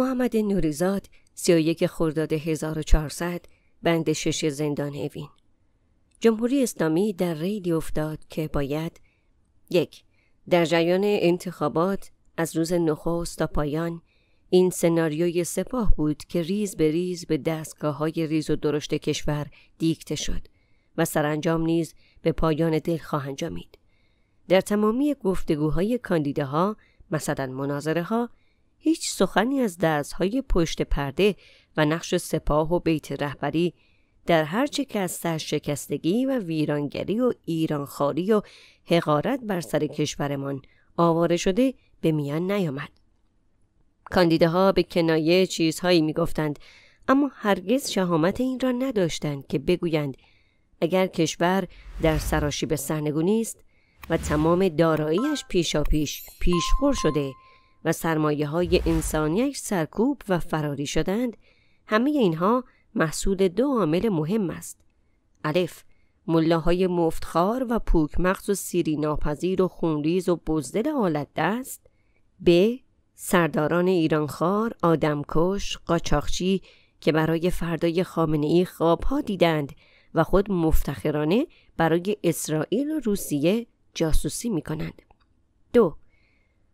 محمد نوریزاد 31 خرداد 1400 بند شش زندان اوین جمهوری اسلامی در ریلی افتاد که باید یک در جریان انتخابات از روز نخست تا پایان این سناریوی سپاه بود که ریز به ریز به دستگاه های ریز و درشت کشور دیکته شد و سرانجام نیز به پایان دل خواهند جامید. در تمامی گفتگوهای کاندیداها مثلا مناظره ها هیچ سخنی از درزهای پشت پرده و نقش سپاه و بیت رهبری در هرچه که از سرشکستگی و ویرانگری و ایرانخواری و حقارت بر سر کشورمان آواره شده به میان نیامد. کاندیداها به کنایه چیزهایی میگفتند اما هرگز شهامت این را نداشتند که بگویند اگر کشور در سراشیب سرنگونی است و تمام داراییش پیشاپیش خور شده و سرمایه های انسانیش سرکوب و فراری شدند همه اینها محصول دو عامل مهم است الف ملاهای مفتخار و پوک مغز و سیری ناپذیر و خونریز و بزدل آلت دست ب سرداران ایرانخوار آدمکش قاچاقچی که برای فردای خامنه ای خوابها دیدند و خود مفتخرانه برای اسرائیل و روسیه جاسوسی می کنند. دو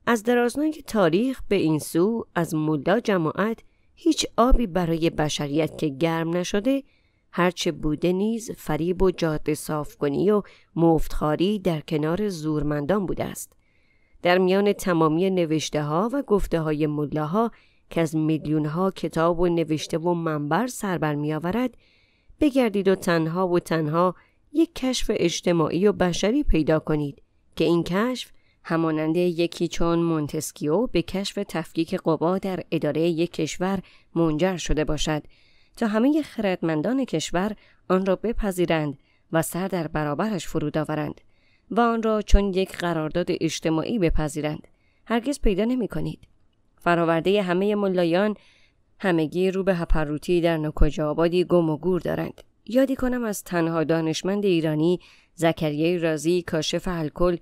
از درازنای تاریخ به این سو از مولا جماعت هیچ آبی برای بشریت که گرم نشده هرچه بوده نیز فریب و جاده صاف کنی و مفتخاری در کنار زورمندان بوده است. در میان تمامی نوشته ها و گفته های ها که از میلیون ها کتاب و نوشته و منبر سر بر می آورد بگردید و تنها و تنها یک کشف اجتماعی و بشری پیدا کنید که این کشف همانند یکی چون مونتسکیو به کشف تفکیک قوا در اداره یک کشور منجر شده باشد تا همه خردمندان کشور آن را بپذیرند و سر در برابرش فرود آورند و آن را چون یک قرارداد اجتماعی بپذیرند هرگز پیدا نمی کنید. فراورده همه ملایان همگی رو به هپروتی در نکجا آبادی گم و گور دارند. یادی کنم از تنها دانشمند ایرانی زکریه رازی کاشف الکل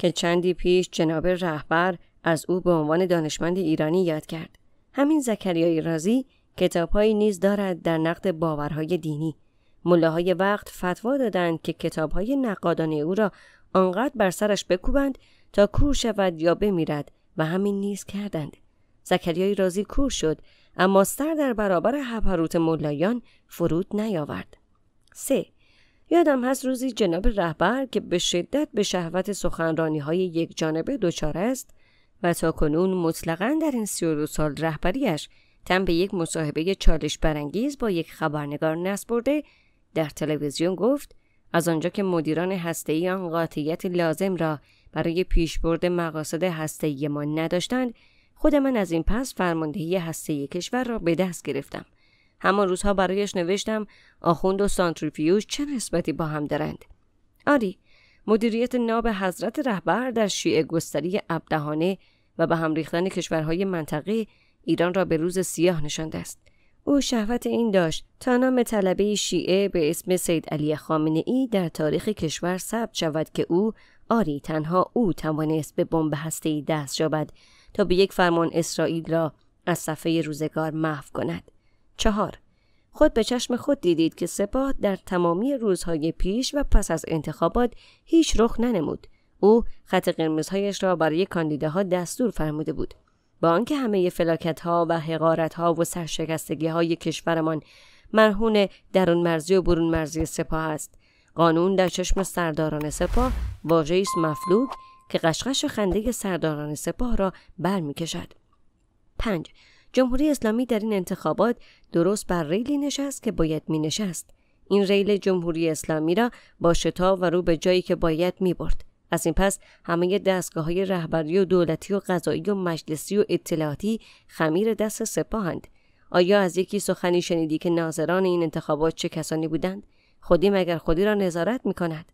که چندی پیش جناب رهبر از او به عنوان دانشمند ایرانی یاد کرد. همین زکریای رازی کتابهایی نیز دارد در نقد باورهای دینی. ملاهای وقت فتوا دادند که کتابهای نقادانه او را آنقدر بر سرش بکوبند تا کور شود یا بمیرد و همین نیز کردند. زکریای رازی کور شد اما سر در برابر هپروت ملایان فرود نیاورد. یادم هست روزی جناب رهبر که به شدت به شهوت سخنرانی های یک جانبه دچار است و تا کنون مطلقا در این سی سال رهبریش تن به یک مصاحبه چالش برانگیز با یک خبرنگار نصب برده در تلویزیون گفت از آنجا که مدیران ای آن قاطعیت لازم را برای پیشبرد مقاصد هسته ما نداشتند خود من از این پس فرماندهی هسته کشور را به دست گرفتم همان روزها برایش نوشتم آخوند و سانتریفیوژ چه نسبتی با هم دارند آری مدیریت ناب حضرت رهبر در شیعه گستری ابدهانه و به هم ریختن کشورهای منطقه ایران را به روز سیاه نشانده است او شهوت این داشت تا نام طلبه شیعه به اسم سید علی خامنه ای در تاریخ کشور ثبت شود که او آری تنها او توانست به بمب ای دست یابد تا به یک فرمان اسرائیل را از صفحه روزگار محو کند چهار خود به چشم خود دیدید که سپاه در تمامی روزهای پیش و پس از انتخابات هیچ رخ ننمود او خط قرمزهایش را برای کاندیداها دستور فرموده بود با آنکه همه فلاکت ها و حقارت ها و سرشکستگی های کشورمان مرهون درون مرزی و برون مرزی سپاه است قانون در چشم سرداران سپاه واژه است مفلوک که قشقش خنده سرداران سپاه را برمیکشد 5 جمهوری اسلامی در این انتخابات درست بر ریلی نشست که باید می نشست. این ریل جمهوری اسلامی را با شتاب و رو به جایی که باید می برد. از این پس همه دستگاه های رهبری و دولتی و قضایی و مجلسی و اطلاعاتی خمیر دست سپاهند. آیا از یکی سخنی شنیدی که ناظران این انتخابات چه کسانی بودند؟ خودی مگر خودی را نظارت می کند.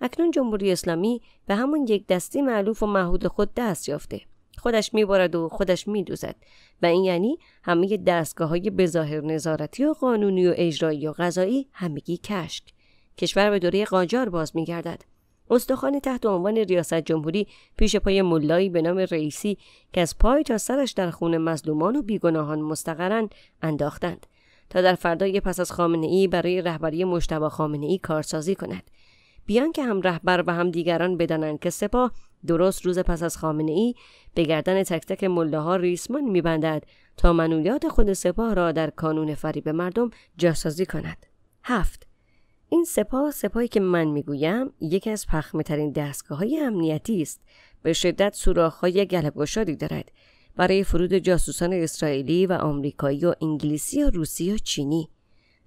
اکنون جمهوری اسلامی به همون یک دستی معلوف و معهود خود دست یافته. خودش میبارد و خودش میدوزد و این یعنی همه دستگاه های بظاهر نظارتی و قانونی و اجرایی و غذایی همگی کشک کشور به دوره قاجار باز میگردد استخوان تحت عنوان ریاست جمهوری پیش پای ملایی به نام رئیسی که از پای تا سرش در خون مظلومان و بیگناهان مستقرند انداختند تا در فردای پس از خامنه ای برای رهبری مشتبه خامنه ای کارسازی کند بیان که هم رهبر و هم دیگران بدانند که سپاه درست روز پس از خامنه ای به گردن تک تک مله ها ریسمان میبندد تا منولیات خود سپاه را در کانون فریب مردم جاسازی کند. هفت این سپاه سپاهی که من میگویم یکی از پخمترین دستگاه های امنیتی است به شدت سوراخ های گلب دارد برای فرود جاسوسان اسرائیلی و آمریکایی و انگلیسی و روسی و چینی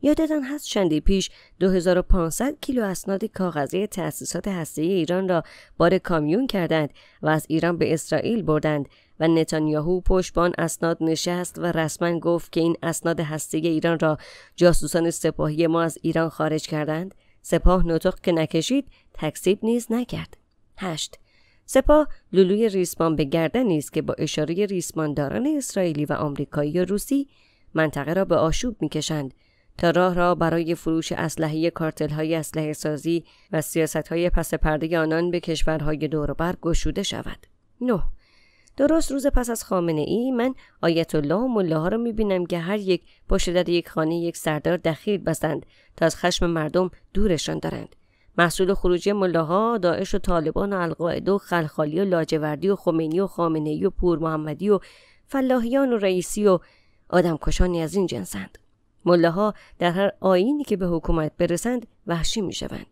یادتان هست چندی پیش 2500 کیلو اسناد کاغذی تأسیسات هسته ایران را بار کامیون کردند و از ایران به اسرائیل بردند و نتانیاهو پشت اسناد نشست و رسما گفت که این اسناد هستی ایران را جاسوسان سپاهی ما از ایران خارج کردند سپاه نطق که نکشید تکسیب نیز نکرد 8 سپاه لولوی ریسمان به گردن است که با اشاره ریسمانداران اسرائیلی و آمریکایی و روسی منطقه را به آشوب میکشند تا راه را برای فروش اسلحه کارتل های اسلحه سازی و سیاست های پس پرده آنان به کشورهای دوروبر گشوده شود. نه درست روز پس از خامنه ای من آیت الله و مله ها را می که هر یک با در یک خانه یک سردار دخیل بستند تا از خشم مردم دورشان دارند. محصول خروجی ملاها داعش و طالبان و القاعده و خلخالی و لاجوردی و خمینی و خامنه ای و پور محمدی و فلاحیان و رئیسی و آدمکشانی از این جنسند. ملاها در هر آینی که به حکومت برسند وحشی می شوند.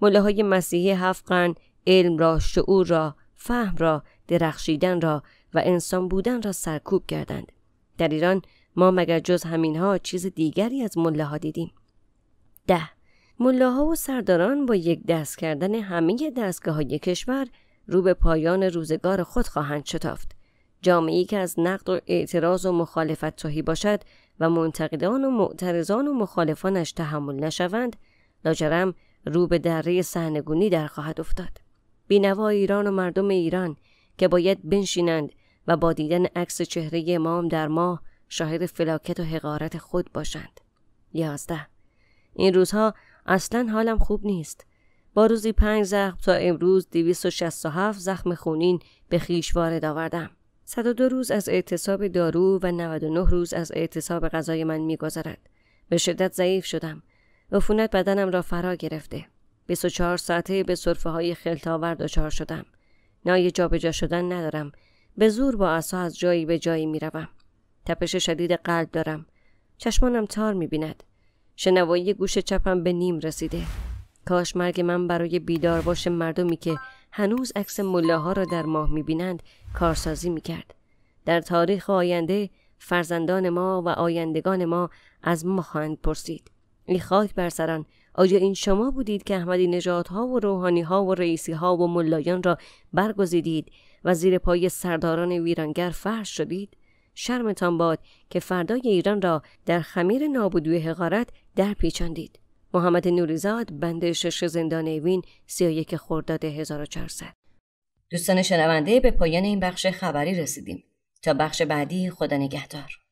ملاهای مسیحی هفت قرن علم را، شعور را، فهم را، درخشیدن را و انسان بودن را سرکوب کردند. در ایران ما مگر جز همینها چیز دیگری از ملاها دیدیم. ده ملاها و سرداران با یک دست کردن همه دستگاه های کشور رو به پایان روزگار خود خواهند شتافت. جامعی که از نقد و اعتراض و مخالفت توهی باشد و منتقدان و معترضان و مخالفانش تحمل نشوند لاجرم رو به دره سهنگونی در خواهد افتاد بینوا ایران و مردم ایران که باید بنشینند و با دیدن عکس چهره امام در ماه شاهد فلاکت و حقارت خود باشند یازده این روزها اصلا حالم خوب نیست با روزی پنج زخم تا امروز 267 زخم خونین به خیش وارد آوردم دو روز از اعتصاب دارو و 99 روز از اعتصاب غذای من میگذرد. به شدت ضعیف شدم. عفونت بدنم را فرا گرفته. 24 ساعته به صرفه های خلطاور دچار شدم. نای جابجا شدن ندارم. به زور با اصا از جایی به جایی میروم. تپش شدید قلب دارم. چشمانم تار میبیند. شنوایی گوش چپم به نیم رسیده. کاش مرگ من برای بیدار باش مردمی که هنوز عکس ملاها را در ماه میبینند کارسازی میکرد در تاریخ آینده فرزندان ما و آیندگان ما از ما خواهند پرسید ای خاک بر سران آیا این شما بودید که احمدی ها و روحانی ها و رئیسی ها و ملایان را برگزیدید و زیر پای سرداران ویرانگر فرش شدید شرمتان باد که فردای ایران را در خمیر نابودوی حقارت در پیچاندید محمد نوریزاد بند شش زندان اوین 31 خرداد 1400 دوستان شنونده به پایان این بخش خبری رسیدیم تا بخش بعدی خدا نگهدار